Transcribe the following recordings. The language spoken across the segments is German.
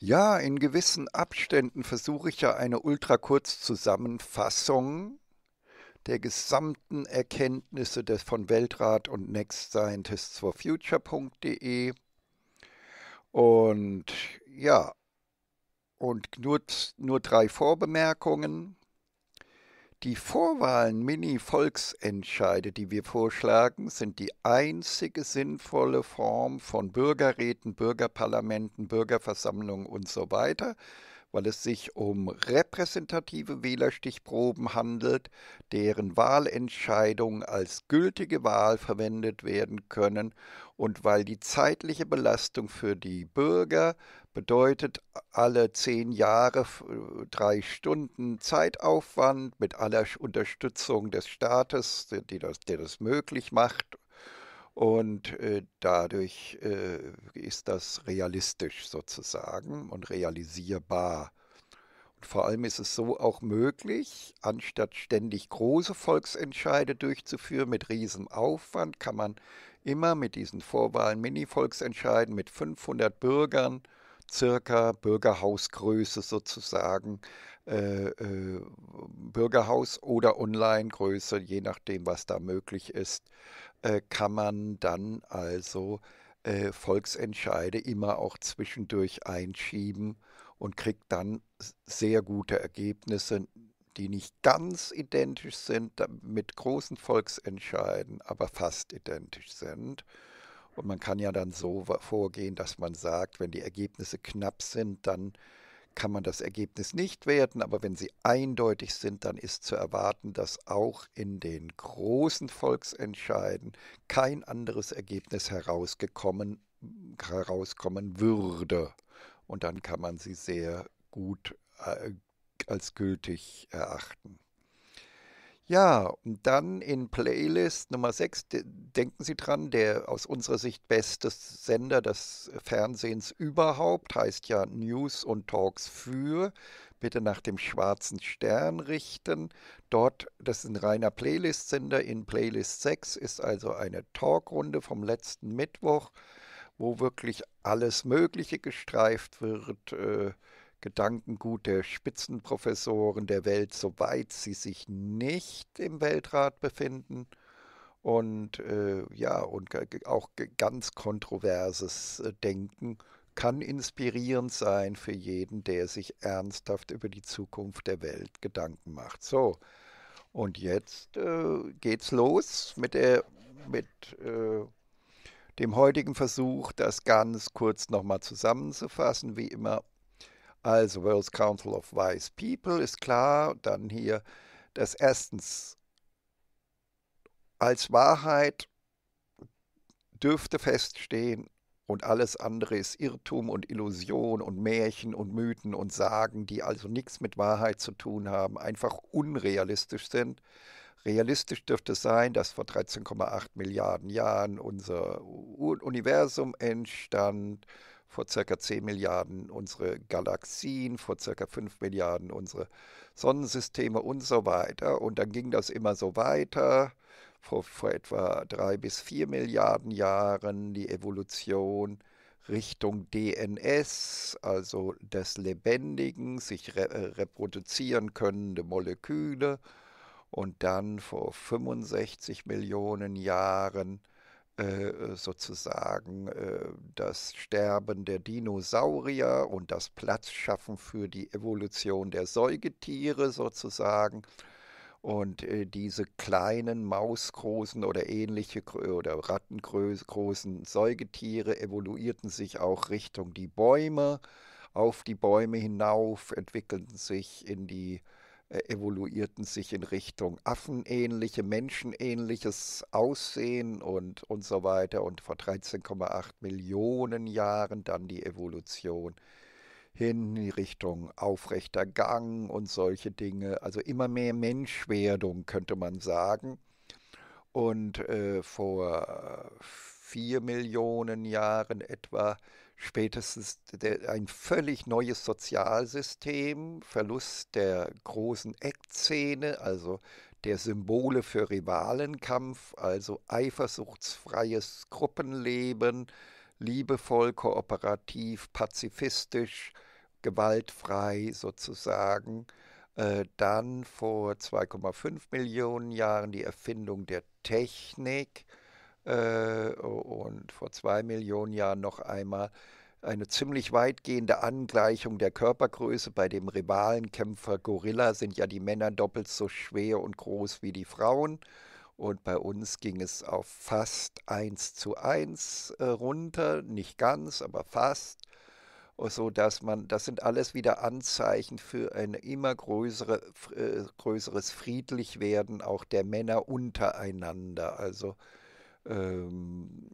Ja, in gewissen Abständen versuche ich ja eine Ultrakurzzusammenfassung der gesamten Erkenntnisse des von Weltrat und Next Scientists for Future.de und ja, und nur, nur drei Vorbemerkungen. Die Vorwahlen Mini-Volksentscheide, die wir vorschlagen, sind die einzige sinnvolle Form von Bürgerräten, Bürgerparlamenten, Bürgerversammlungen und So weiter weil es sich um repräsentative Wählerstichproben handelt, deren Wahlentscheidungen als gültige Wahl verwendet werden können und weil die zeitliche Belastung für die Bürger bedeutet alle zehn Jahre drei Stunden Zeitaufwand mit aller Unterstützung des Staates, der das, der das möglich macht und äh, dadurch äh, ist das realistisch sozusagen und realisierbar. Und vor allem ist es so auch möglich, anstatt ständig große Volksentscheide durchzuführen mit riesem Aufwand, kann man immer mit diesen Vorwahlen Mini-Volksentscheiden mit 500 Bürgern circa Bürgerhausgröße sozusagen, äh, äh, Bürgerhaus oder Online-Größe, je nachdem, was da möglich ist, äh, kann man dann also äh, Volksentscheide immer auch zwischendurch einschieben und kriegt dann sehr gute Ergebnisse, die nicht ganz identisch sind mit großen Volksentscheiden, aber fast identisch sind. Und man kann ja dann so vorgehen, dass man sagt, wenn die Ergebnisse knapp sind, dann kann man das Ergebnis nicht werten, aber wenn sie eindeutig sind, dann ist zu erwarten, dass auch in den großen Volksentscheiden kein anderes Ergebnis herausgekommen, herauskommen würde. Und dann kann man sie sehr gut äh, als gültig erachten. Ja, und dann in Playlist Nummer 6, denken Sie dran, der aus unserer Sicht beste Sender des Fernsehens überhaupt heißt ja News und Talks für. Bitte nach dem schwarzen Stern richten. Dort, das ist ein reiner Playlist-Sender. In Playlist 6 ist also eine Talkrunde vom letzten Mittwoch, wo wirklich alles Mögliche gestreift wird. Äh, Gedankengut der Spitzenprofessoren der Welt, soweit sie sich nicht im Weltrat befinden. Und äh, ja, und auch ganz kontroverses äh, Denken kann inspirierend sein für jeden, der sich ernsthaft über die Zukunft der Welt Gedanken macht. So, und jetzt äh, geht's los mit, der, mit äh, dem heutigen Versuch, das ganz kurz nochmal zusammenzufassen, wie immer also World Council of Wise People ist klar. Dann hier, dass erstens als Wahrheit dürfte feststehen und alles andere ist Irrtum und Illusion und Märchen und Mythen und Sagen, die also nichts mit Wahrheit zu tun haben, einfach unrealistisch sind. Realistisch dürfte es sein, dass vor 13,8 Milliarden Jahren unser Universum entstand vor circa 10 Milliarden unsere Galaxien, vor circa 5 Milliarden unsere Sonnensysteme und so weiter. Und dann ging das immer so weiter. Vor, vor etwa 3 bis 4 Milliarden Jahren die Evolution Richtung DNS, also des Lebendigen, sich re äh, reproduzieren könnende Moleküle. Und dann vor 65 Millionen Jahren äh, sozusagen äh, das Sterben der Dinosaurier und das Platzschaffen für die Evolution der Säugetiere sozusagen. Und äh, diese kleinen, mausgroßen oder ähnliche oder rattengroßen Säugetiere evoluierten sich auch Richtung die Bäume, auf die Bäume hinauf, entwickelten sich in die äh, äh, evoluierten sich in Richtung affenähnliche, menschenähnliches Aussehen und, und so weiter. Und vor 13,8 Millionen Jahren dann die Evolution hin in Richtung aufrechter Gang und solche Dinge. Also immer mehr Menschwerdung könnte man sagen. Und äh, vor 4 Millionen Jahren etwa spätestens der, ein völlig neues Sozialsystem, Verlust der großen Eckzähne, also der Symbole für Rivalenkampf, also eifersuchtsfreies Gruppenleben, liebevoll, kooperativ, pazifistisch, gewaltfrei sozusagen. Äh, dann vor 2,5 Millionen Jahren die Erfindung der Technik, äh, und vor zwei Millionen Jahren noch einmal eine ziemlich weitgehende Angleichung der Körpergröße. Bei dem Rivalenkämpfer Gorilla sind ja die Männer doppelt so schwer und groß wie die Frauen. Und bei uns ging es auf fast 1 zu 1 äh, runter, nicht ganz, aber fast. So dass man, das sind alles wieder Anzeichen für ein immer größere, äh, größeres Friedlichwerden auch der Männer untereinander. Also ähm,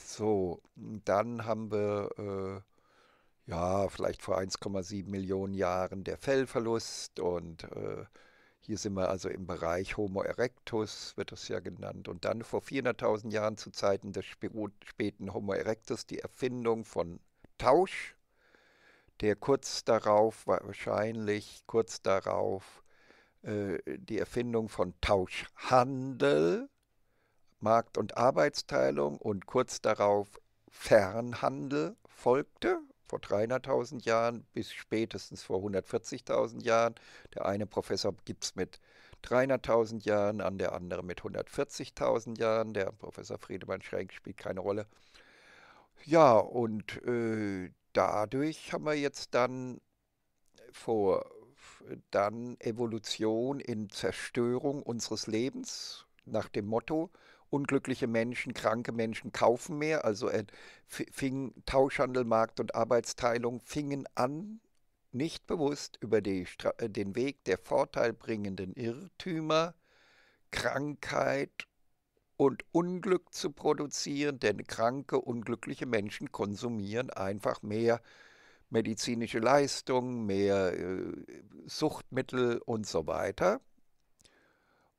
so, dann haben wir äh, ja vielleicht vor 1,7 Millionen Jahren der Fellverlust und äh, hier sind wir also im Bereich Homo erectus, wird das ja genannt. Und dann vor 400.000 Jahren zu Zeiten des späten Homo erectus die Erfindung von Tausch, der kurz darauf, wahrscheinlich kurz darauf, äh, die Erfindung von Tauschhandel Markt- und Arbeitsteilung und kurz darauf Fernhandel folgte, vor 300.000 Jahren bis spätestens vor 140.000 Jahren. Der eine Professor gibt es mit 300.000 Jahren an, der andere mit 140.000 Jahren. Der Professor Friedemann Schränk spielt keine Rolle. Ja, und äh, dadurch haben wir jetzt dann vor dann Evolution in Zerstörung unseres Lebens nach dem Motto, unglückliche Menschen, kranke Menschen kaufen mehr. Also äh, fing Tauschhandelmarkt und Arbeitsteilung fingen an, nicht bewusst über die, äh, den Weg der vorteilbringenden Irrtümer, Krankheit und Unglück zu produzieren, denn kranke, unglückliche Menschen konsumieren einfach mehr medizinische Leistungen, mehr äh, Suchtmittel und so weiter.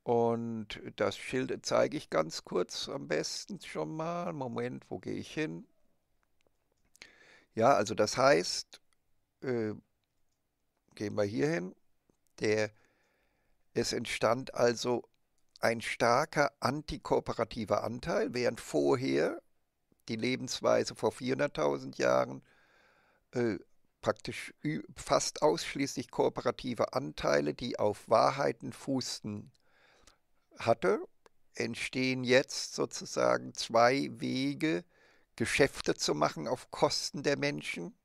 Und das Schild zeige ich ganz kurz am besten schon mal. Moment, wo gehe ich hin? Ja, also das heißt, äh, gehen wir hier hin. es entstand also ein starker antikooperativer Anteil, während vorher die Lebensweise vor 400.000 Jahren äh, praktisch fast ausschließlich kooperative Anteile, die auf Wahrheiten fußten, hatte, entstehen jetzt sozusagen zwei Wege, Geschäfte zu machen auf Kosten der Menschen,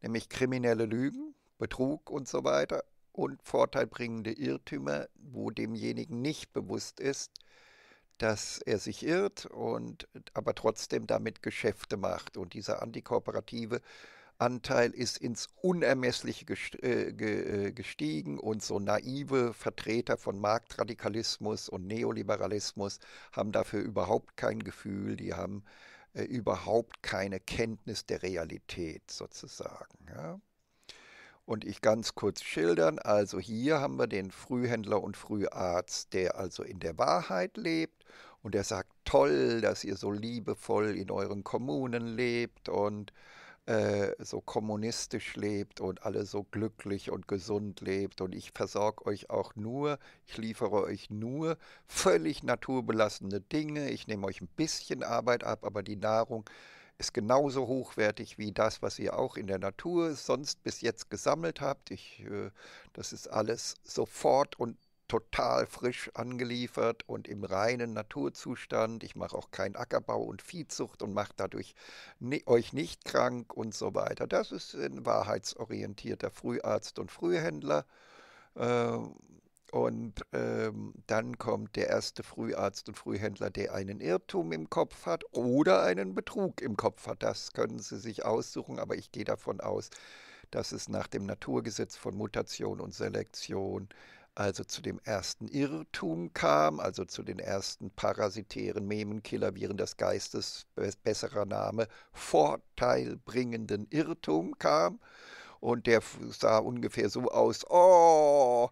nämlich kriminelle Lügen, Betrug und so weiter und vorteilbringende Irrtümer, wo demjenigen nicht bewusst ist, dass er sich irrt und aber trotzdem damit Geschäfte macht. Und dieser antikooperative Anteil ist ins Unermessliche äh, äh, gestiegen und so naive Vertreter von Marktradikalismus und Neoliberalismus haben dafür überhaupt kein Gefühl, die haben äh, überhaupt keine Kenntnis der Realität sozusagen. Ja. Und ich ganz kurz schildern, also hier haben wir den Frühhändler und Früharzt, der also in der Wahrheit lebt und der sagt, toll, dass ihr so liebevoll in euren Kommunen lebt und äh, so kommunistisch lebt und alle so glücklich und gesund lebt und ich versorge euch auch nur, ich liefere euch nur völlig naturbelassene Dinge, ich nehme euch ein bisschen Arbeit ab, aber die Nahrung ist genauso hochwertig wie das, was ihr auch in der Natur sonst bis jetzt gesammelt habt. Ich, äh, das ist alles sofort und total frisch angeliefert und im reinen Naturzustand. Ich mache auch keinen Ackerbau und Viehzucht und mache dadurch ne, euch nicht krank und so weiter. Das ist ein wahrheitsorientierter Früharzt und Frühhändler. Ähm, und ähm, dann kommt der erste Früharzt und Frühhändler, der einen Irrtum im Kopf hat oder einen Betrug im Kopf hat. Das können Sie sich aussuchen, aber ich gehe davon aus, dass es nach dem Naturgesetz von Mutation und Selektion also zu dem ersten Irrtum kam, also zu den ersten parasitären Memenkiller, Viren des Geistes, besserer Name, vorteilbringenden Irrtum kam. Und der sah ungefähr so aus, oh,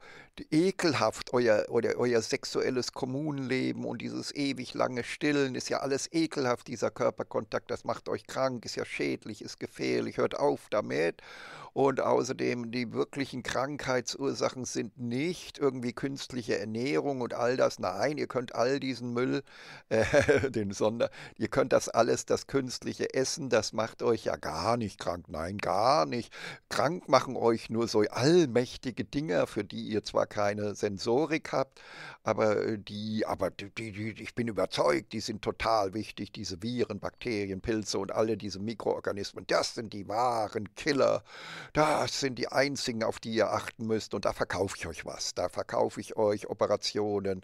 ekelhaft, euer, euer, euer sexuelles Kommunenleben und dieses ewig lange Stillen ist ja alles ekelhaft, dieser Körperkontakt, das macht euch krank, ist ja schädlich, ist gefährlich, hört auf damit. Und außerdem, die wirklichen Krankheitsursachen sind nicht irgendwie künstliche Ernährung und all das. Nein, ihr könnt all diesen Müll, äh, den Sonder, ihr könnt das alles, das künstliche Essen, das macht euch ja gar nicht krank. Nein, gar nicht. Krank machen euch nur so allmächtige Dinger, für die ihr zwar zwar keine Sensorik habt, aber äh, die, aber die, die, ich bin überzeugt, die sind total wichtig, diese Viren, Bakterien, Pilze und alle diese Mikroorganismen, das sind die wahren Killer. Das sind die einzigen, auf die ihr achten müsst und da verkaufe ich euch was. Da verkaufe ich euch Operationen,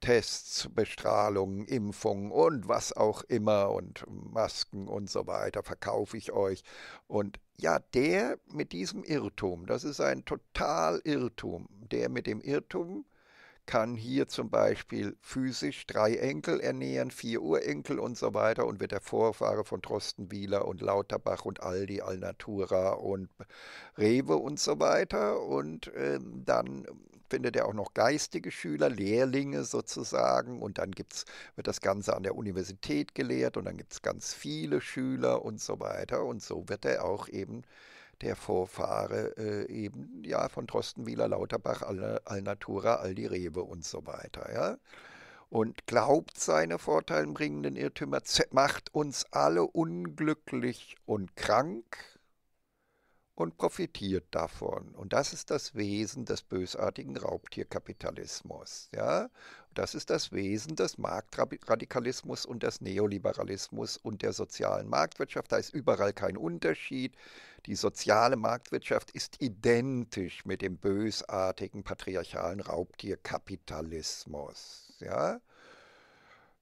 Tests, Bestrahlungen, Impfungen und was auch immer und Masken und so weiter verkaufe ich euch und ja, der mit diesem Irrtum, das ist ein total Irrtum. Der mit dem Irrtum kann hier zum Beispiel physisch drei Enkel ernähren, vier Urenkel und so weiter und wird der Vorfahre von Trostenbieler und Lauterbach und Aldi, Alnatura und Rewe und so weiter. Und ähm, dann findet er auch noch geistige Schüler, Lehrlinge sozusagen. Und dann gibt's, wird das Ganze an der Universität gelehrt und dann gibt es ganz viele Schüler und so weiter. Und so wird er auch eben der Vorfahre äh, eben ja von Trostenwieler, Lauterbach, Alnatura, Al Aldi Rewe und so weiter. Ja? Und glaubt seine vorteilbringenden Irrtümer, macht uns alle unglücklich und krank und profitiert davon. Und das ist das Wesen des bösartigen Raubtierkapitalismus. Ja? Das ist das Wesen des Marktradikalismus und des Neoliberalismus und der sozialen Marktwirtschaft. Da ist überall kein Unterschied. Die soziale Marktwirtschaft ist identisch mit dem bösartigen patriarchalen Raubtierkapitalismus. Ja?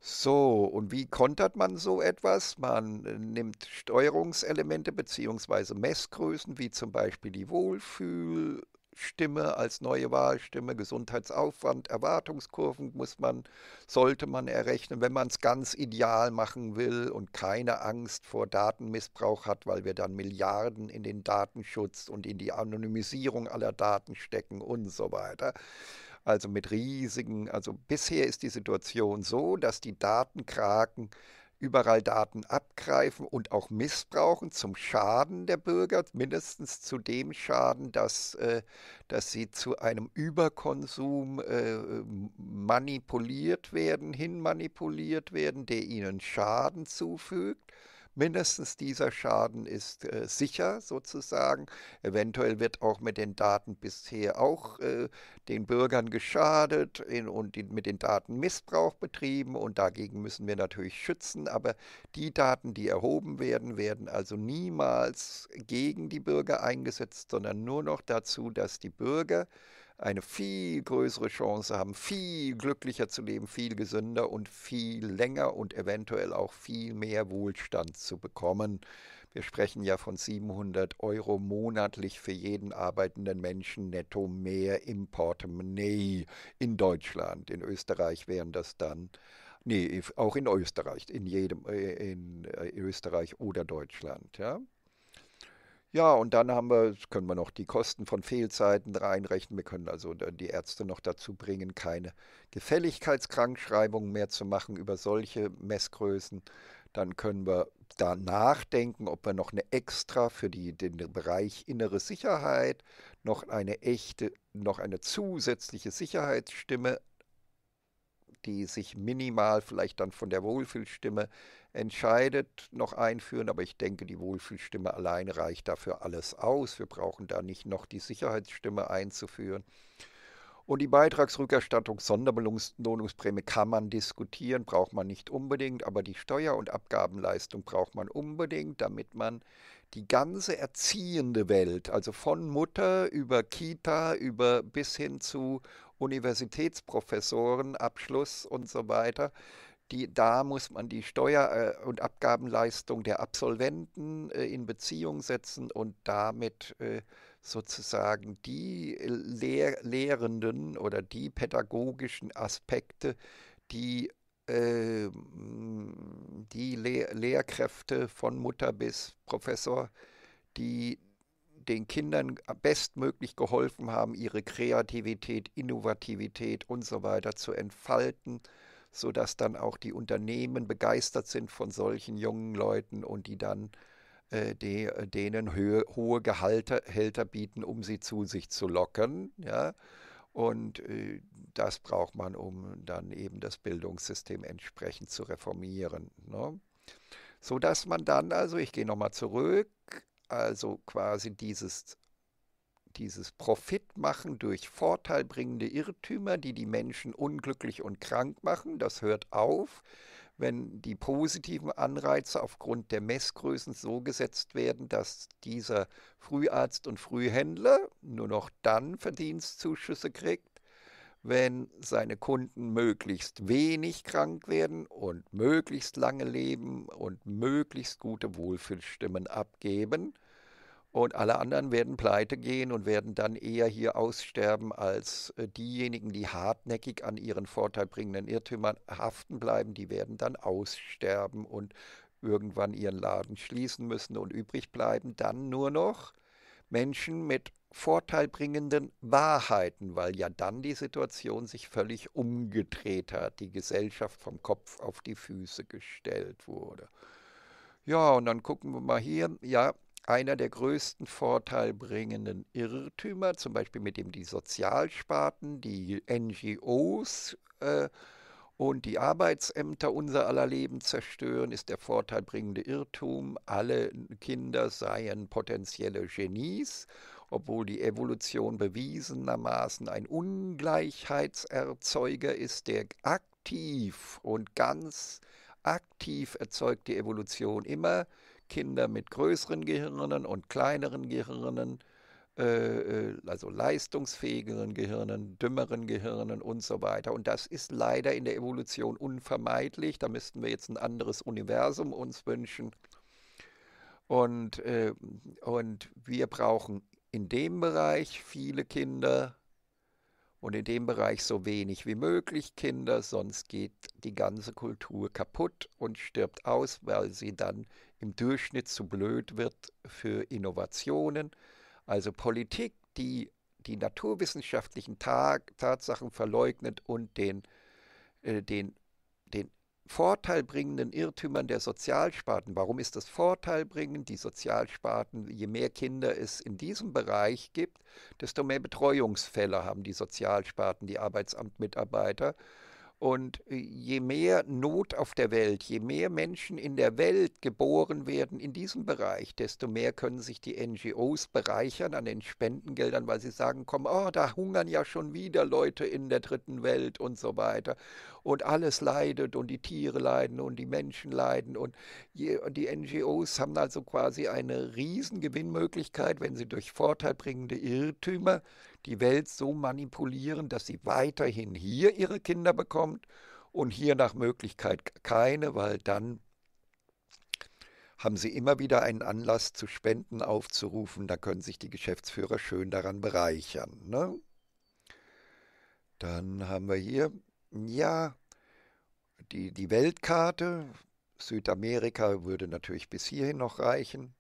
So, und wie kontert man so etwas? Man äh, nimmt Steuerungselemente bzw. Messgrößen, wie zum Beispiel die Wohlfühlstimme als neue Wahlstimme, Gesundheitsaufwand, Erwartungskurven muss man, sollte man errechnen, wenn man es ganz ideal machen will und keine Angst vor Datenmissbrauch hat, weil wir dann Milliarden in den Datenschutz und in die Anonymisierung aller Daten stecken und so weiter also mit riesigen, also bisher ist die Situation so, dass die Datenkraken überall Daten abgreifen und auch missbrauchen zum Schaden der Bürger, mindestens zu dem Schaden, dass, äh, dass sie zu einem Überkonsum äh, manipuliert werden, hinmanipuliert werden, der ihnen Schaden zufügt mindestens dieser Schaden ist äh, sicher sozusagen. Eventuell wird auch mit den Daten bisher auch äh, den Bürgern geschadet in, und in, mit den Daten Missbrauch betrieben und dagegen müssen wir natürlich schützen. Aber die Daten, die erhoben werden, werden also niemals gegen die Bürger eingesetzt, sondern nur noch dazu, dass die Bürger eine viel größere Chance haben, viel glücklicher zu leben, viel gesünder und viel länger und eventuell auch viel mehr Wohlstand zu bekommen. Wir sprechen ja von 700 Euro monatlich für jeden arbeitenden Menschen netto mehr im Portemonnaie in Deutschland. In Österreich wären das dann, nee, auch in Österreich, in jedem, äh, in äh, Österreich oder Deutschland, ja. Ja, und dann haben wir, können wir noch die Kosten von Fehlzeiten reinrechnen. Wir können also die Ärzte noch dazu bringen, keine Gefälligkeitskrankschreibungen mehr zu machen über solche Messgrößen. Dann können wir da nachdenken, ob wir noch eine extra für die, den Bereich innere Sicherheit noch eine echte, noch eine zusätzliche Sicherheitsstimme die sich minimal vielleicht dann von der Wohlfühlstimme entscheidet, noch einführen. Aber ich denke, die Wohlfühlstimme alleine reicht dafür alles aus. Wir brauchen da nicht noch die Sicherheitsstimme einzuführen. Und die Beitragsrückerstattung, Sonderbelohnungsprämie kann man diskutieren, braucht man nicht unbedingt, aber die Steuer- und Abgabenleistung braucht man unbedingt, damit man die ganze erziehende Welt, also von Mutter über Kita über bis hin zu Universitätsprofessoren, Abschluss und so weiter. Die, da muss man die Steuer- äh, und Abgabenleistung der Absolventen äh, in Beziehung setzen und damit äh, sozusagen die Lehr Lehrenden oder die pädagogischen Aspekte, die ähm, die Lehr Lehrkräfte von Mutter bis Professor, die den Kindern bestmöglich geholfen haben, ihre Kreativität, Innovativität und so weiter zu entfalten, sodass dann auch die Unternehmen begeistert sind von solchen jungen Leuten und die dann äh, die, äh, denen höhe, hohe Gehälter bieten, um sie zu sich zu locken. Ja? Und äh, das braucht man, um dann eben das Bildungssystem entsprechend zu reformieren. Ne? So dass man dann, also ich gehe nochmal zurück, also quasi dieses, dieses Profit machen durch vorteilbringende Irrtümer, die die Menschen unglücklich und krank machen, das hört auf, wenn die positiven Anreize aufgrund der Messgrößen so gesetzt werden, dass dieser Früharzt und Frühhändler nur noch dann Verdienstzuschüsse kriegt, wenn seine Kunden möglichst wenig krank werden und möglichst lange leben und möglichst gute Wohlfühlstimmen abgeben. Und alle anderen werden pleite gehen und werden dann eher hier aussterben, als äh, diejenigen, die hartnäckig an ihren vorteilbringenden Irrtümern haften bleiben, die werden dann aussterben und irgendwann ihren Laden schließen müssen und übrig bleiben dann nur noch Menschen mit vorteilbringenden Wahrheiten, weil ja dann die Situation sich völlig umgedreht hat, die Gesellschaft vom Kopf auf die Füße gestellt wurde. Ja, und dann gucken wir mal hier, ja, einer der größten vorteilbringenden Irrtümer, zum Beispiel mit dem die Sozialsparten, die NGOs äh, und die Arbeitsämter unser aller Leben zerstören, ist der vorteilbringende Irrtum, alle Kinder seien potenzielle Genies obwohl die Evolution bewiesenermaßen ein Ungleichheitserzeuger ist, der aktiv und ganz aktiv erzeugt die Evolution immer Kinder mit größeren Gehirnen und kleineren Gehirnen, äh, äh, also leistungsfähigeren Gehirnen, dümmeren Gehirnen und so weiter. Und das ist leider in der Evolution unvermeidlich. Da müssten wir jetzt ein anderes Universum uns wünschen. Und, äh, und wir brauchen in dem Bereich viele Kinder und in dem Bereich so wenig wie möglich Kinder, sonst geht die ganze Kultur kaputt und stirbt aus, weil sie dann im Durchschnitt zu blöd wird für Innovationen. Also Politik, die die naturwissenschaftlichen Tag Tatsachen verleugnet und den, äh, den vorteilbringenden Irrtümern der Sozialsparten. Warum ist das vorteilbringend? Die Sozialsparten, je mehr Kinder es in diesem Bereich gibt, desto mehr Betreuungsfälle haben die Sozialsparten, die Arbeitsamtmitarbeiter. Und äh, je mehr Not auf der Welt, je mehr Menschen in der Welt geboren werden in diesem Bereich, desto mehr können sich die NGOs bereichern an den Spendengeldern, weil sie sagen, komm, oh, da hungern ja schon wieder Leute in der dritten Welt und so weiter. Und alles leidet und die Tiere leiden und die Menschen leiden. Und die NGOs haben also quasi eine riesen Gewinnmöglichkeit, wenn sie durch vorteilbringende Irrtümer die Welt so manipulieren, dass sie weiterhin hier ihre Kinder bekommt und hier nach Möglichkeit keine, weil dann haben sie immer wieder einen Anlass zu Spenden aufzurufen, da können sich die Geschäftsführer schön daran bereichern. Ne? Dann haben wir hier, ja, die, die Weltkarte, Südamerika würde natürlich bis hierhin noch reichen.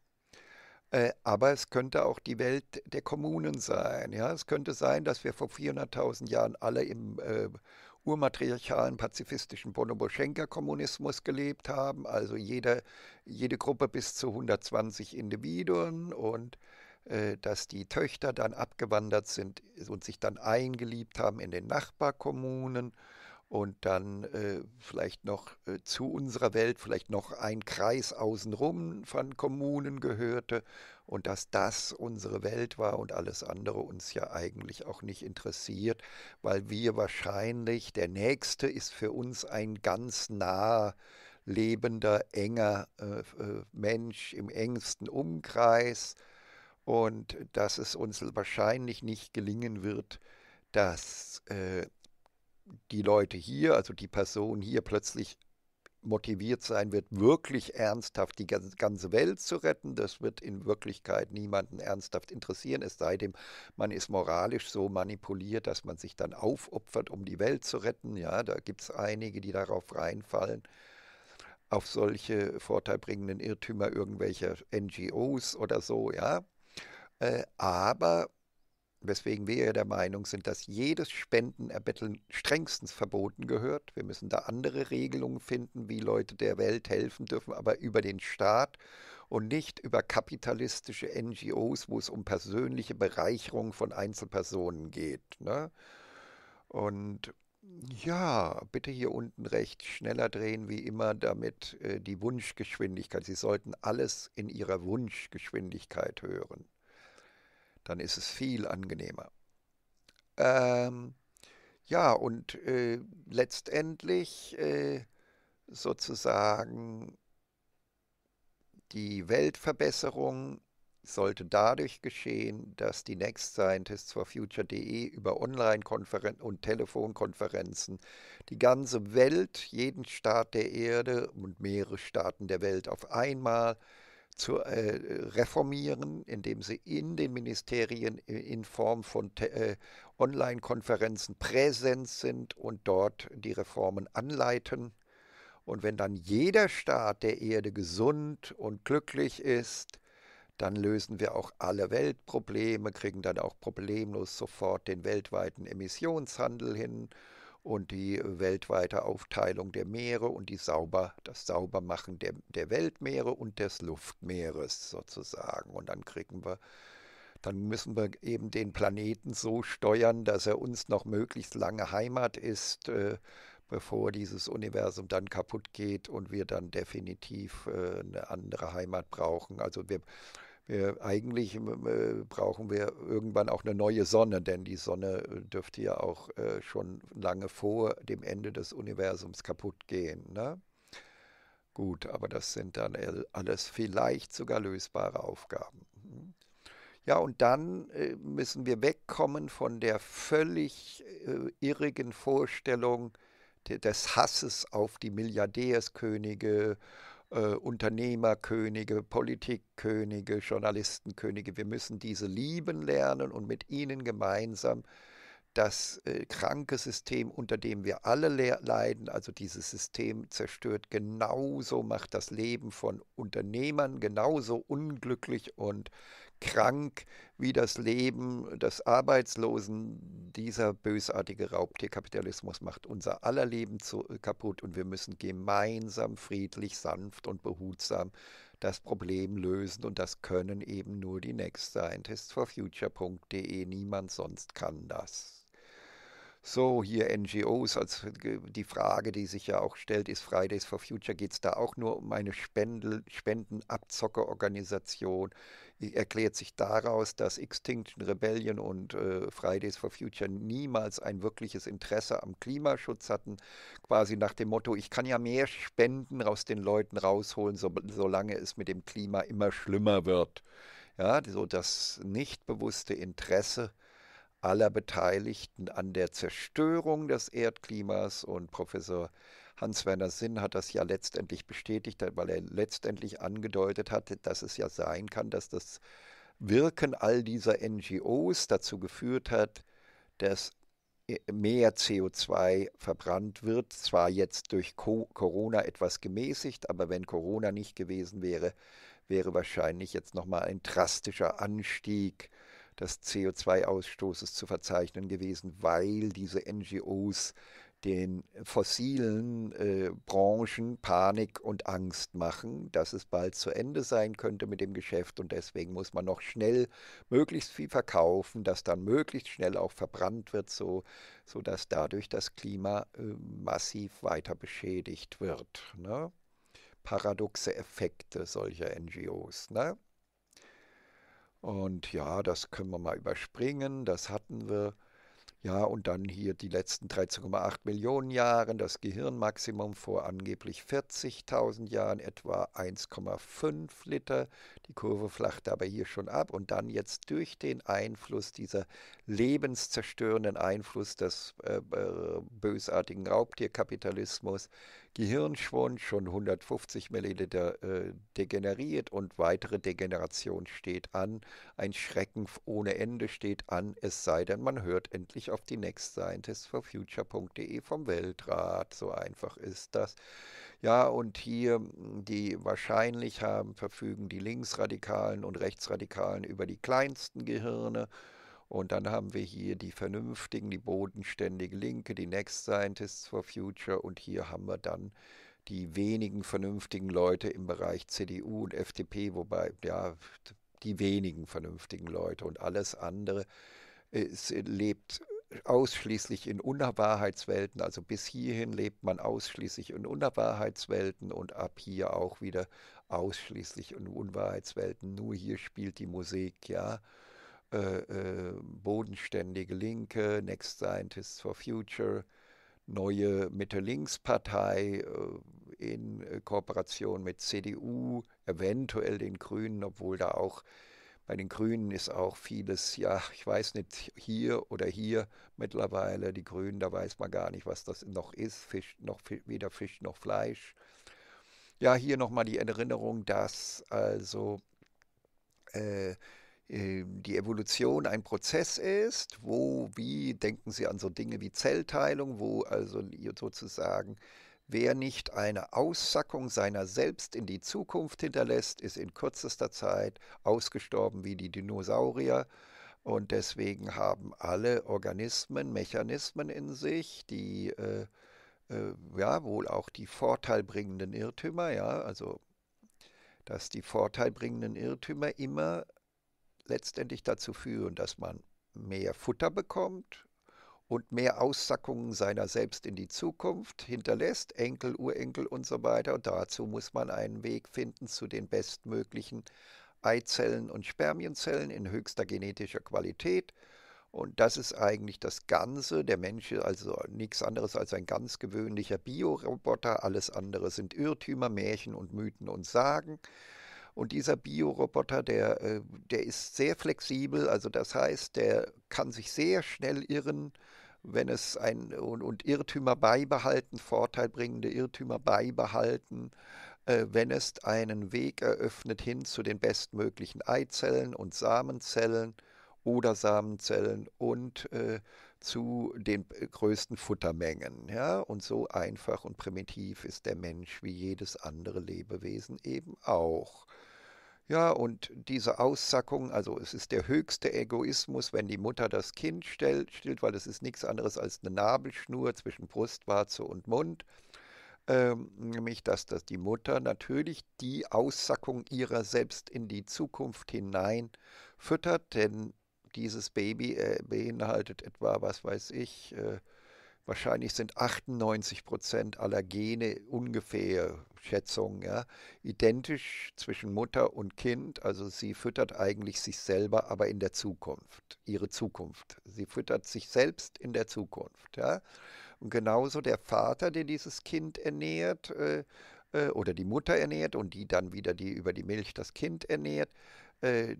Äh, aber es könnte auch die Welt der Kommunen sein. Ja? Es könnte sein, dass wir vor 400.000 Jahren alle im äh, urmatriarchalen pazifistischen Bonoboschenka-Kommunismus gelebt haben, also jede, jede Gruppe bis zu 120 Individuen und äh, dass die Töchter dann abgewandert sind und sich dann eingeliebt haben in den Nachbarkommunen und dann äh, vielleicht noch äh, zu unserer Welt vielleicht noch ein Kreis außenrum von Kommunen gehörte und dass das unsere Welt war und alles andere uns ja eigentlich auch nicht interessiert, weil wir wahrscheinlich, der nächste ist für uns ein ganz nah lebender, enger äh, äh, Mensch im engsten Umkreis und dass es uns wahrscheinlich nicht gelingen wird, dass äh, die Leute hier, also die Person hier plötzlich motiviert sein wird, wirklich ernsthaft die ganze Welt zu retten. Das wird in Wirklichkeit niemanden ernsthaft interessieren, es sei denn, man ist moralisch so manipuliert, dass man sich dann aufopfert, um die Welt zu retten. Ja, da gibt es einige, die darauf reinfallen, auf solche vorteilbringenden Irrtümer irgendwelcher NGOs oder so, ja. Äh, aber weswegen wir der Meinung sind, dass jedes Spendenerbetteln strengstens verboten gehört. Wir müssen da andere Regelungen finden, wie Leute der Welt helfen dürfen, aber über den Staat und nicht über kapitalistische NGOs, wo es um persönliche Bereicherung von Einzelpersonen geht. Ne? Und ja, bitte hier unten rechts schneller drehen wie immer, damit äh, die Wunschgeschwindigkeit, Sie sollten alles in Ihrer Wunschgeschwindigkeit hören dann ist es viel angenehmer. Ähm, ja, und äh, letztendlich äh, sozusagen die Weltverbesserung sollte dadurch geschehen, dass die Next Scientists for Future.de über Online-Konferenzen und Telefonkonferenzen die ganze Welt, jeden Staat der Erde und mehrere Staaten der Welt auf einmal zu äh, reformieren, indem sie in den Ministerien in Form von äh, Online-Konferenzen präsent sind und dort die Reformen anleiten. Und wenn dann jeder Staat der Erde gesund und glücklich ist, dann lösen wir auch alle Weltprobleme, kriegen dann auch problemlos sofort den weltweiten Emissionshandel hin und die weltweite Aufteilung der Meere und die sauber, das Saubermachen der, der Weltmeere und des Luftmeeres sozusagen. Und dann kriegen wir, dann müssen wir eben den Planeten so steuern, dass er uns noch möglichst lange Heimat ist, äh, bevor dieses Universum dann kaputt geht und wir dann definitiv äh, eine andere Heimat brauchen. Also wir äh, eigentlich äh, brauchen wir irgendwann auch eine neue Sonne, denn die Sonne äh, dürfte ja auch schon lange vor dem Ende des Universums kaputt gehen. Ne? Gut, aber das sind dann alles vielleicht sogar lösbare Aufgaben. Hm? Ja, und dann müssen wir wegkommen von der völlig irrigen Vorstellung des Hasses auf die Milliardärskönige äh, Unternehmerkönige, Politikkönige, Journalistenkönige. Wir müssen diese lieben lernen und mit ihnen gemeinsam das äh, kranke System, unter dem wir alle le leiden, also dieses System zerstört, genauso macht das Leben von Unternehmern genauso unglücklich und krank wie das Leben des Arbeitslosen. Dieser bösartige Raubtierkapitalismus macht unser aller Leben zu, äh, kaputt und wir müssen gemeinsam, friedlich, sanft und behutsam das Problem lösen und das können eben nur die Next Scientists for Future.de. Niemand sonst kann das so hier NGOs, also die Frage, die sich ja auch stellt, ist Fridays for Future, geht es da auch nur um eine Spendel, Spendenabzockerorganisation? Erklärt sich daraus, dass Extinction Rebellion und äh, Fridays for Future niemals ein wirkliches Interesse am Klimaschutz hatten, quasi nach dem Motto, ich kann ja mehr Spenden aus den Leuten rausholen, so, solange es mit dem Klima immer schlimmer wird. Ja, so das nicht bewusste Interesse aller Beteiligten an der Zerstörung des Erdklimas. Und Professor Hans-Werner Sinn hat das ja letztendlich bestätigt, weil er letztendlich angedeutet hat, dass es ja sein kann, dass das Wirken all dieser NGOs dazu geführt hat, dass e-, mehr CO2 verbrannt wird. Zwar jetzt durch Corona etwas gemäßigt, aber wenn Corona nicht gewesen wäre, wäre wahrscheinlich jetzt nochmal ein drastischer Anstieg des CO2-Ausstoßes zu verzeichnen gewesen, weil diese NGOs den fossilen äh, Branchen Panik und Angst machen, dass es bald zu Ende sein könnte mit dem Geschäft und deswegen muss man noch schnell möglichst viel verkaufen, dass dann möglichst schnell auch verbrannt wird, so sodass dadurch das Klima äh, massiv weiter beschädigt wird. Ne? Paradoxe Effekte solcher NGOs. Ne? Und ja, das können wir mal überspringen, das hatten wir. Ja, und dann hier die letzten 13,8 Millionen Jahre, das Gehirnmaximum vor angeblich 40.000 Jahren etwa 1,5 Liter. Die Kurve flachte aber hier schon ab und dann jetzt durch den Einfluss dieser lebenszerstörenden Einfluss des äh, äh bösartigen Raubtierkapitalismus Gehirnschwund, schon 150 Milliliter äh, degeneriert und weitere Degeneration steht an. Ein Schrecken ohne Ende steht an, es sei denn, man hört endlich auf die Next Scientist for Future.de vom Weltrat. So einfach ist das. Ja, und hier, hm, die wahrscheinlich haben, verfügen die Linksradikalen und Rechtsradikalen über die kleinsten Gehirne. Und dann haben wir hier die vernünftigen, die bodenständige Linke, die Next Scientists for Future und hier haben wir dann die wenigen vernünftigen Leute im Bereich CDU und FDP, wobei ja die wenigen vernünftigen Leute und alles andere es lebt ausschließlich in Unwahrheitswelten. Also bis hierhin lebt man ausschließlich in Unwahrheitswelten und ab hier auch wieder ausschließlich in Unwahrheitswelten. Nur hier spielt die Musik, ja. Äh, äh, bodenständige Linke, Next Scientists for Future, neue Mitte-Links-Partei äh, in äh, Kooperation mit CDU, eventuell den Grünen, obwohl da auch bei den Grünen ist auch vieles, ja, ich weiß nicht, hier oder hier mittlerweile, die Grünen, da weiß man gar nicht, was das noch ist, Fisch, noch, weder Fisch noch Fleisch. Ja, hier nochmal die Erinnerung, dass also äh, ähm, die Evolution ein Prozess ist, wo, wie denken Sie an so Dinge wie Zellteilung, wo also sozusagen wer nicht eine Aussackung seiner selbst in die Zukunft hinterlässt, ist in kürzester Zeit ausgestorben wie die Dinosaurier. Und deswegen haben alle Organismen Mechanismen in sich, die äh, äh, ja wohl auch die vorteilbringenden Irrtümer, ja, also dass die vorteilbringenden Irrtümer immer letztendlich dazu führen, dass man mehr Futter bekommt und mehr Aussackungen seiner selbst in die Zukunft hinterlässt, Enkel, Urenkel und so weiter. Und dazu muss man einen Weg finden zu den bestmöglichen Eizellen und Spermienzellen in höchster genetischer Qualität. Und das ist eigentlich das Ganze. Der Mensch ist also nichts anderes als ein ganz gewöhnlicher Bioroboter. Alles andere sind Irrtümer, Märchen und Mythen und Sagen. Und dieser Bioroboter, der, äh, der ist sehr flexibel, also das heißt, der kann sich sehr schnell irren, wenn es ein und, und Irrtümer beibehalten, vorteilbringende Irrtümer beibehalten, äh, wenn es einen Weg eröffnet hin zu den bestmöglichen Eizellen und Samenzellen oder Samenzellen und äh, zu den äh, größten Futtermengen. Ja? Und so einfach und primitiv ist der Mensch wie jedes andere Lebewesen eben auch. Ja, und diese Aussackung, also es ist der höchste Egoismus, wenn die Mutter das Kind stellt, stillt, weil es ist nichts anderes als eine Nabelschnur zwischen Brustwarze und Mund. Ähm, nämlich, dass, dass die Mutter natürlich die Aussackung ihrer selbst in die Zukunft hinein füttert, denn dieses Baby äh, beinhaltet etwa, was weiß ich, äh, wahrscheinlich sind 98 Prozent aller Gene ungefähr, Schätzung, ja, identisch zwischen Mutter und Kind. Also sie füttert eigentlich sich selber, aber in der Zukunft, ihre Zukunft. Sie füttert sich selbst in der Zukunft. Ja. Und genauso der Vater, der dieses Kind ernährt, äh, äh oder die Mutter ernährt und die dann wieder die über die Milch das Kind ernährt, äh,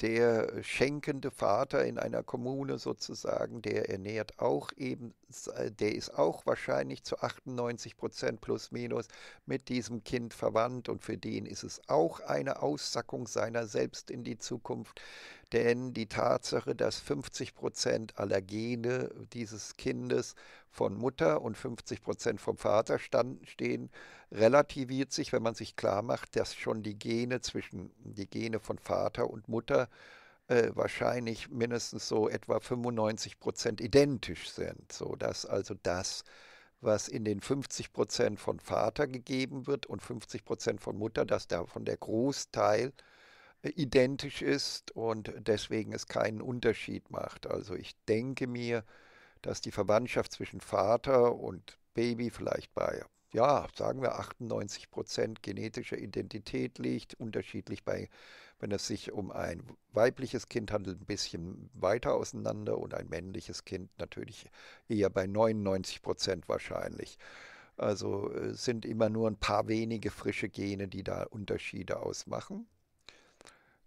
der schenkende Vater in einer Kommune sozusagen, der ernährt auch eben, äh, der ist auch wahrscheinlich zu 98 Prozent plus minus mit diesem Kind verwandt und für den ist es auch eine Aussackung seiner selbst in die Zukunft, denn die Tatsache, dass 50 Prozent aller Gene dieses Kindes von Mutter und 50 Prozent vom Vater stand, stehen, relativiert sich, wenn man sich klar macht, dass schon die Gene zwischen die Gene von Vater und Mutter äh, wahrscheinlich mindestens so etwa 95 Prozent identisch sind, so dass also das was in den 50 Prozent von Vater gegeben wird und 50 Prozent von Mutter, dass davon der Großteil äh, identisch ist und deswegen es keinen Unterschied macht. Also ich denke mir, dass die Verwandtschaft zwischen Vater und Baby vielleicht bei, ja, sagen wir 98 Prozent genetischer Identität liegt, unterschiedlich bei, wenn es sich um ein weibliches Kind handelt, ein bisschen weiter auseinander und ein männliches Kind natürlich eher bei 99 Prozent wahrscheinlich. Also äh, sind immer nur ein paar wenige frische Gene, die da Unterschiede ausmachen.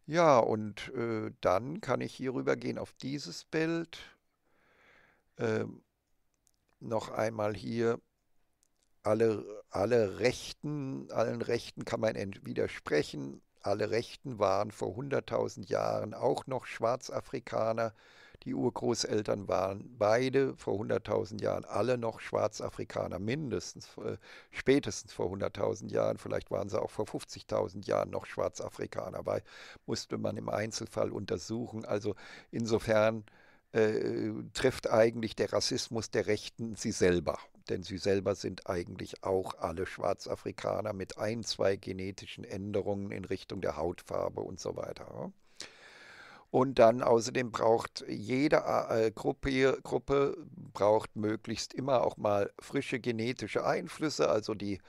Ja, und äh, dann kann ich hier rübergehen auf dieses Bild ähm, noch einmal hier alle, alle Rechten, allen Rechten kann man widersprechen. Alle Rechten waren vor 100.000 Jahren auch noch Schwarzafrikaner. Die Urgroßeltern waren beide vor 100.000 Jahren alle noch Schwarzafrikaner, mindestens, äh, spätestens vor 100.000 Jahren. Vielleicht waren sie auch vor 50.000 Jahren noch Schwarzafrikaner, weil musste man im Einzelfall untersuchen. Also insofern äh, trifft eigentlich der Rassismus der Rechten sie selber. Denn sie selber sind eigentlich auch alle Schwarzafrikaner mit ein, zwei genetischen Änderungen in Richtung der Hautfarbe und so weiter. Und dann außerdem braucht jede äh, Gruppe, Gruppe braucht möglichst immer auch mal frische genetische Einflüsse. Also die,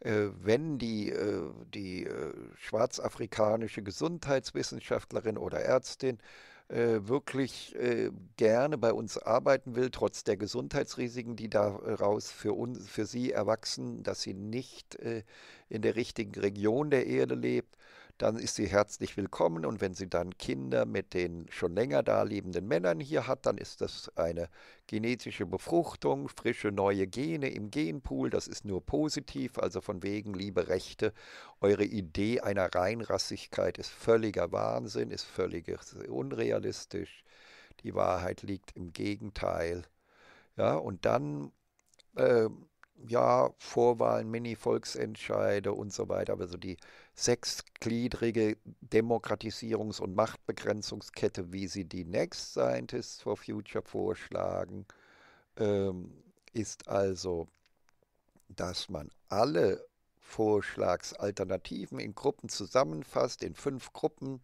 äh, wenn die, äh, die äh, schwarzafrikanische Gesundheitswissenschaftlerin oder Ärztin äh, wirklich äh, gerne bei uns arbeiten will, trotz der Gesundheitsrisiken, die daraus äh, für, uns, für sie erwachsen, dass sie nicht in der richtigen Region der Erde lebt, dann ist sie herzlich willkommen. Und wenn sie dann Kinder mit den schon länger da lebenden Männern hier hat, dann ist das eine genetische Befruchtung, frische neue Gene im Genpool. Das ist nur positiv, also von wegen, liebe Rechte, eure Idee einer Reinrassigkeit ist völliger Wahnsinn, ist völlig unrealistisch. Die Wahrheit liegt im Gegenteil. Ja, und dann. Äh, ja, Vorwahlen, Mini-Volksentscheide und so weiter, aber so die sechsgliedrige Demokratisierungs- und Machtbegrenzungskette, wie sie die Next Scientists for Future vorschlagen, ähm, ist also, dass man alle Vorschlagsalternativen in Gruppen zusammenfasst, in fünf Gruppen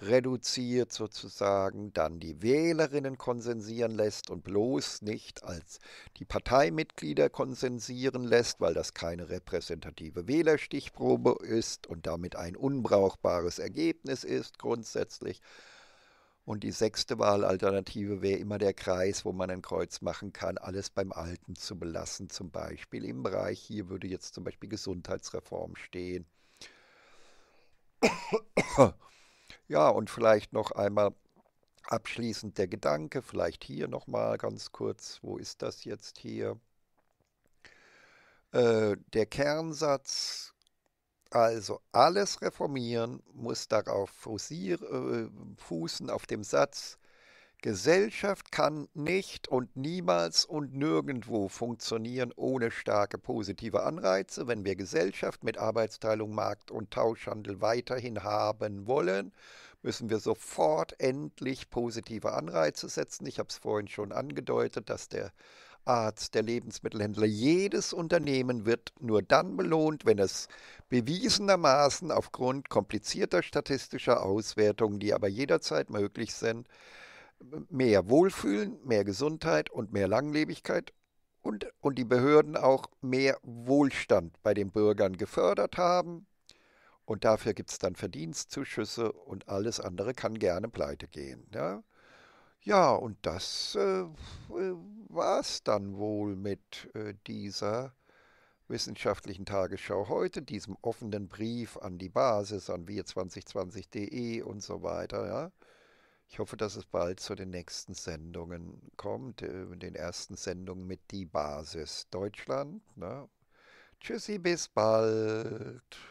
reduziert sozusagen, dann die Wählerinnen konsensieren lässt und bloß nicht als die Parteimitglieder konsensieren lässt, weil das keine repräsentative Wählerstichprobe ist und damit ein unbrauchbares Ergebnis ist grundsätzlich. Und die sechste Wahlalternative wäre immer der Kreis, wo man ein Kreuz machen kann, alles beim Alten zu belassen, zum Beispiel im Bereich, hier würde jetzt zum Beispiel Gesundheitsreform stehen. Ja, und vielleicht noch einmal abschließend der Gedanke, vielleicht hier nochmal ganz kurz, wo ist das jetzt hier? Äh, der Kernsatz, also alles reformieren muss darauf äh, fußen, auf dem Satz, Gesellschaft kann nicht und niemals und nirgendwo funktionieren ohne starke positive Anreize. Wenn wir Gesellschaft mit Arbeitsteilung, Markt und Tauschhandel weiterhin haben wollen, müssen wir sofort endlich positive Anreize setzen. Ich habe es vorhin schon angedeutet, dass der Arzt, der Lebensmittelhändler, jedes Unternehmen wird nur dann belohnt, wenn es bewiesenermaßen aufgrund komplizierter statistischer Auswertungen, die aber jederzeit möglich sind, mehr Wohlfühlen, mehr Gesundheit und mehr Langlebigkeit und, und die Behörden auch mehr Wohlstand bei den Bürgern gefördert haben. Und dafür gibt es dann Verdienstzuschüsse und alles andere kann gerne pleite gehen. Ja, ja und das äh, äh war es dann wohl mit äh, dieser wissenschaftlichen Tagesschau heute, diesem offenen Brief an die Basis, an wir2020.de und so weiter. Ja. Ich hoffe, dass es bald zu den nächsten Sendungen kommt, äh, den ersten Sendungen mit Die Basis Deutschland. Ne? Tschüssi, bis bald.